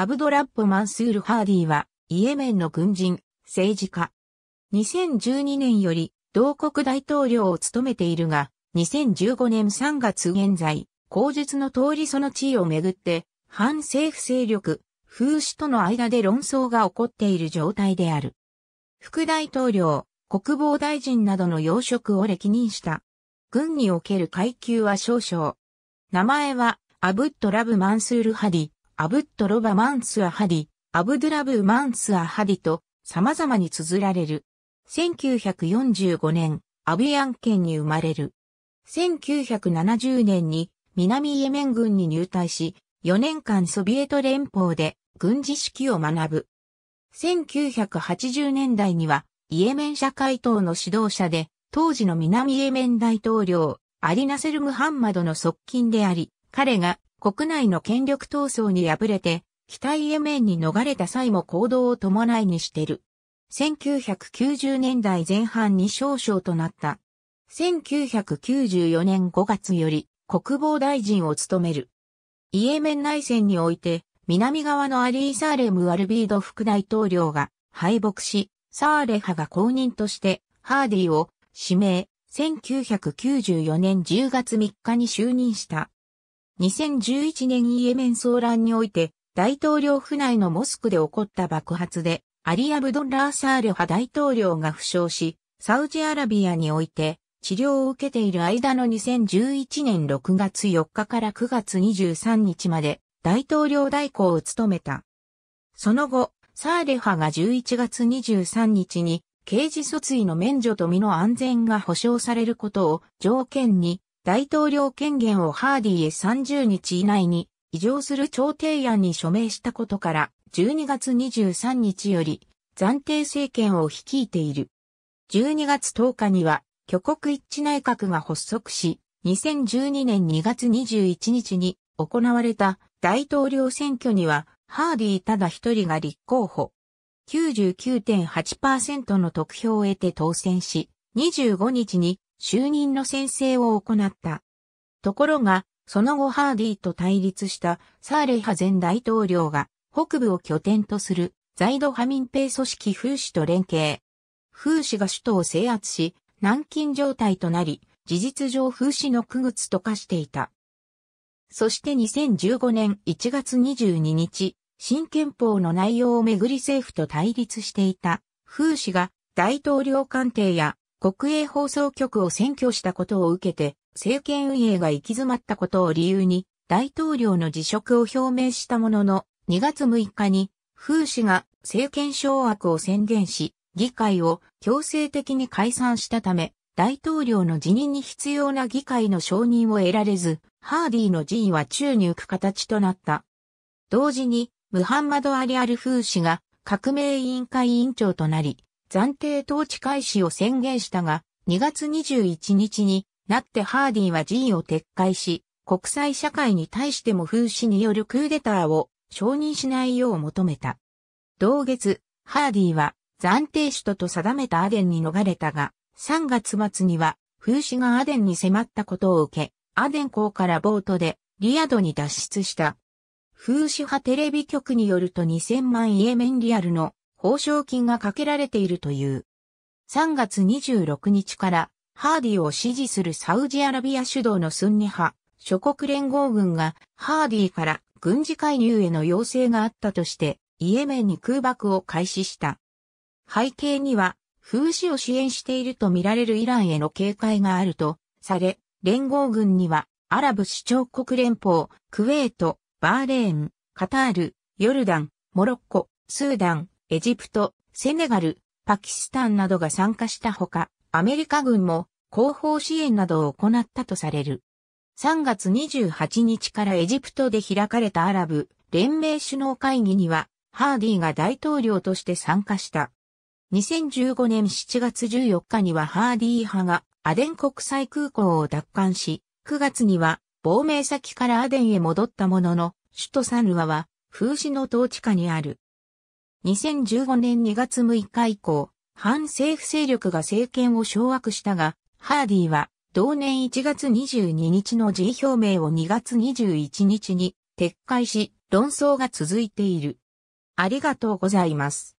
アブドラッポ・マンスール・ハーディは、イエメンの軍人、政治家。2012年より、同国大統領を務めているが、2015年3月現在、口述の通りその地位をめぐって、反政府勢力、風刺との間で論争が起こっている状態である。副大統領、国防大臣などの要職を歴任した。軍における階級は少々。名前は、アブッドラブ・マンスール・ハディ。アブットロバ・マンス・アハディ、アブドゥラブ・マンス・アハディと様々に綴られる。1945年、アビアン県に生まれる。1970年に南イエメン軍に入隊し、4年間ソビエト連邦で軍事指揮を学ぶ。1980年代にはイエメン社会党の指導者で、当時の南イエメン大統領、アリナセル・ムハンマドの側近であり、彼が国内の権力闘争に敗れて、北イエメンに逃れた際も行動を伴いにしてる。1990年代前半に少々となった。1994年5月より国防大臣を務める。イエメン内戦において、南側のアリー・サーレム・アルビード副大統領が敗北し、サーレ派が公認としてハーディを指名、1994年10月3日に就任した。2011年イエメン騒乱において、大統領府内のモスクで起こった爆発で、アリ・アブドッラー・サーレハ大統領が負傷し、サウジアラビアにおいて治療を受けている間の2011年6月4日から9月23日まで大統領代行を務めた。その後、サーレハが11月23日に刑事訴追の免除と身の安全が保障されることを条件に大統領権限をハーディへ30日以内に移譲する調停案に署名したことから12月23日より暫定政権を率いている。12月10日には挙国一致内閣が発足し、2012年2月21日に行われた大統領選挙にはハーディただ一人が立候補。99.8%の得票を得て当選し、25日に就任の宣誓を行った。ところが、その後ハーディと対立したサーレイ派前大統領が北部を拠点とするザイドハミンペイ組織風刺と連携。風刺が首都を制圧し、軟禁状態となり、事実上風刺の区別と化していた。そして2015年1月22日、新憲法の内容をめぐり政府と対立していた風刺が大統領官邸や国営放送局を占拠したことを受けて、政権運営が行き詰まったことを理由に、大統領の辞職を表明したものの、2月6日に、風氏が政権掌握を宣言し、議会を強制的に解散したため、大統領の辞任に必要な議会の承認を得られず、ハーディの辞意は宙に浮く形となった。同時に、ムハンマド・アリアル・フー氏が革命委員会委員長となり、暫定統治開始を宣言したが、2月21日になってハーディは辞意を撤回し、国際社会に対しても風刺によるクーデターを承認しないよう求めた。同月、ハーディは暫定首都と定めたアデンに逃れたが、3月末には風刺がアデンに迫ったことを受け、アデン港からボートでリアドに脱出した。風刺派テレビ局によると2000万イエメンリアルの報奨金がかけられているという。3月26日からハーディを支持するサウジアラビア主導のスンニ派諸国連合軍がハーディから軍事介入への要請があったとしてイエメンに空爆を開始した。背景には風刺を支援しているとみられるイランへの警戒があるとされ、連合軍にはアラブ首長国連邦、クウェート、バーレーン、カタール、ヨルダン、モロッコ、スーダン、エジプト、セネガル、パキスタンなどが参加したほか、アメリカ軍も後方支援などを行ったとされる。3月28日からエジプトで開かれたアラブ連盟首脳会議には、ハーディーが大統領として参加した。2015年7月14日にはハーディー派がアデン国際空港を奪還し、9月には亡命先からアデンへ戻ったものの、首都サルアは風刺の統治下にある。2015年2月6日以降、反政府勢力が政権を掌握したが、ハーディは同年1月22日の辞意表明を2月21日に撤回し、論争が続いている。ありがとうございます。